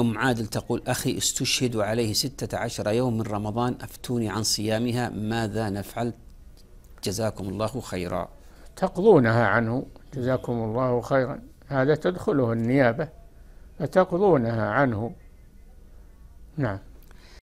أم عادل تقول أخي استشهد عليه ستة عشر يوم من رمضان أفتوني عن صيامها ماذا نفعل جزاكم الله خيرا تقضونها عنه جزاكم الله خيرا هذا تدخله النيابة فتقضونها عنه نعم